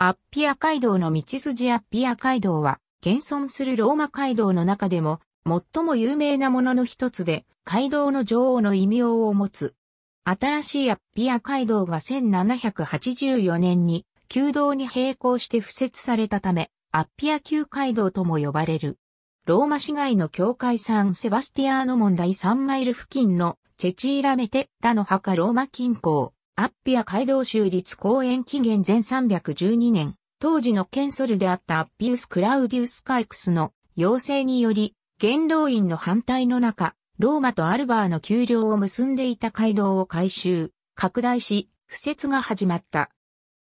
アッピア街道の道筋アッピア街道は、現存するローマ街道の中でも、最も有名なものの一つで、街道の女王の異名を持つ。新しいアッピア街道が1784年に、旧道に並行して付設されたため、アッピア旧街道とも呼ばれる。ローマ市街の境界サンセバスティアーノ問題3マイル付近のチェチーラメテラの墓ローマ近郊。アッピア街道州立公園紀元前312年、当時の県ソルであったアッピウス・クラウディウス・カイクスの要請により、元老院の反対の中、ローマとアルバーの丘陵を結んでいた街道を改修、拡大し、敷設が始まった。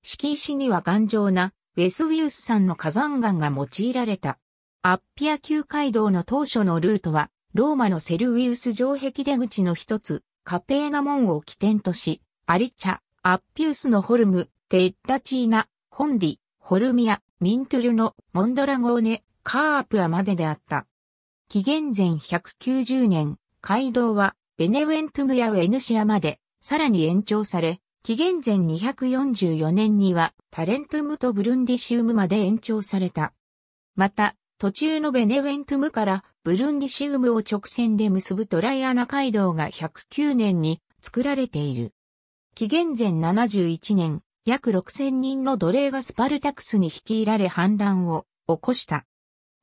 敷石には頑丈なウェスウィウス山の火山岩が用いられた。アッピア旧街道の当初のルートは、ローマのセルウィウス城壁出口の一つ、カペーナ門を起点とし、アリチャ、アッピウスのホルム、テッラチーナ、ホンディ、ホルミア、ミントゥルのモンドラゴーネ、カープアまでであった。紀元前190年、街道はベネウェントゥムやウェヌシアまでさらに延長され、紀元前244年にはタレントゥムとブルンディシウムまで延長された。また、途中のベネウェントゥムからブルンディシウムを直線で結ぶトライアナ街道が109年に作られている。紀元前71年、約6000人の奴隷がスパルタクスに率いられ反乱を起こした。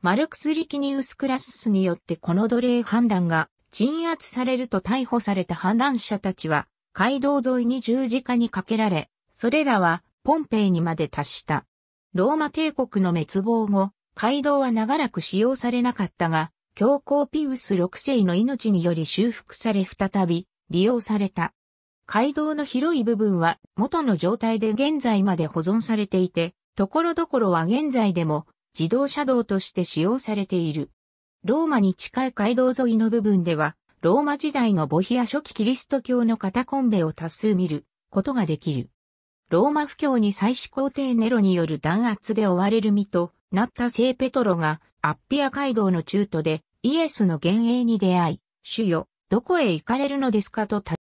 マルクス・リキニウス・クラススによってこの奴隷反乱が鎮圧されると逮捕された反乱者たちは、街道沿いに十字架にかけられ、それらはポンペイにまで達した。ローマ帝国の滅亡後、街道は長らく使用されなかったが、教皇ピウス6世の命により修復され再び利用された。街道の広い部分は元の状態で現在まで保存されていて、ところどころは現在でも自動車道として使用されている。ローマに近い街道沿いの部分では、ローマ時代のボヒア初期キリスト教のカタコンベを多数見ることができる。ローマ不況に祭祀皇帝ネロによる弾圧で追われる身となった聖ペトロがアッピア街道の中途でイエスの幻影に出会い、主よ、どこへ行かれるのですかと尋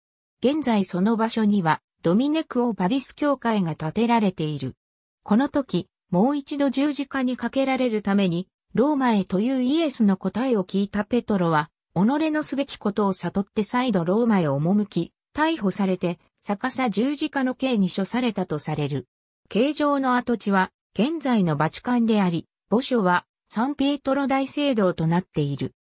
現在その場所には、ドミネクオ・バディス教会が建てられている。この時、もう一度十字架にかけられるために、ローマへというイエスの答えを聞いたペトロは、己のすべきことを悟って再度ローマへ赴き、逮捕されて、逆さ十字架の刑に処されたとされる。形状の跡地は、現在のバチカンであり、墓所は、サンピエトロ大聖堂となっている。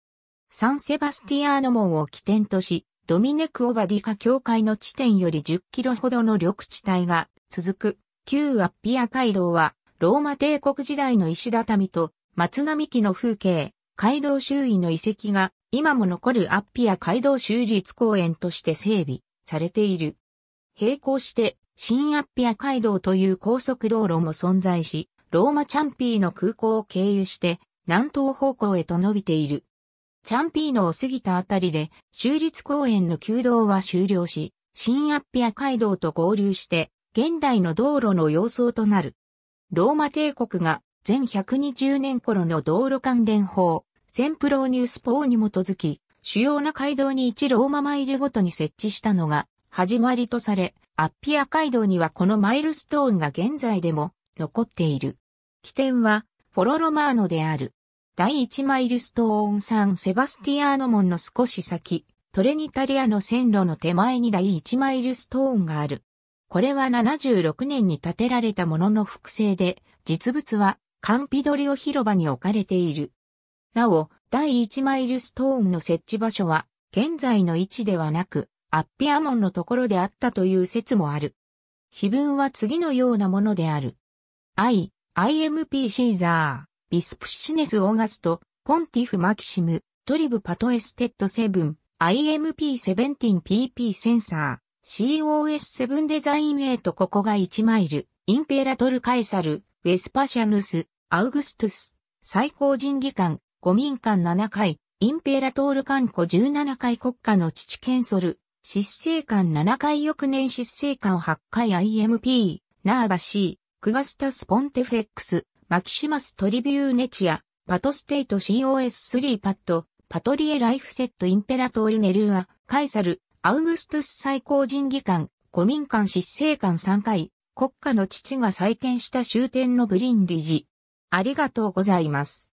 サンセバスティアーノ門を起点とし、ドミネク・オバディカ境界の地点より10キロほどの緑地帯が続く、旧アッピア街道は、ローマ帝国時代の石畳と松並木の風景、街道周囲の遺跡が今も残るアッピア街道州立公園として整備されている。並行して新アッピア街道という高速道路も存在し、ローマチャンピーの空港を経由して南東方向へと伸びている。チャンピーノを過ぎたあたりで、州立公園の旧道は終了し、新アッピア街道と合流して、現代の道路の様相となる。ローマ帝国が全120年頃の道路関連法、センプローニュース法に基づき、主要な街道に1ローママイルごとに設置したのが始まりとされ、アッピア街道にはこのマイルストーンが現在でも残っている。起点はフォロロマーノである。第1マイルストーンサンセバスティアーノ門の少し先、トレニタリアの線路の手前に第1マイルストーンがある。これは76年に建てられたものの複製で、実物はカンピドリオ広場に置かれている。なお、第1マイルストーンの設置場所は、現在の位置ではなく、アッピア門のところであったという説もある。碑文は次のようなものである。I, IMP シーザー。ビスプシネス・オーガスト、ポンティフ・マキシム、トリブ・パトエステッド・セブン、i m p センティン・ p p センサー、c o s セブン・デザインイト・ここが1マイル、インペラトル・カエサル、ウェスパシャヌス、アウグストゥス、最高人技官、五民間7回、インペラトール官庫17回国家の父ケンソル、失政官7回翌年失政官8回 IMP、ナーバシー、クガスタス・ポンテフェックス、マキシマストリビューネチア、パトステイト COS3 パッド、パトリエライフセットインペラトールネルーア、カイサル、アウグストゥス最高人議官、古民間執政官3回、国家の父が再建した終点のブリンディジ。ありがとうございます。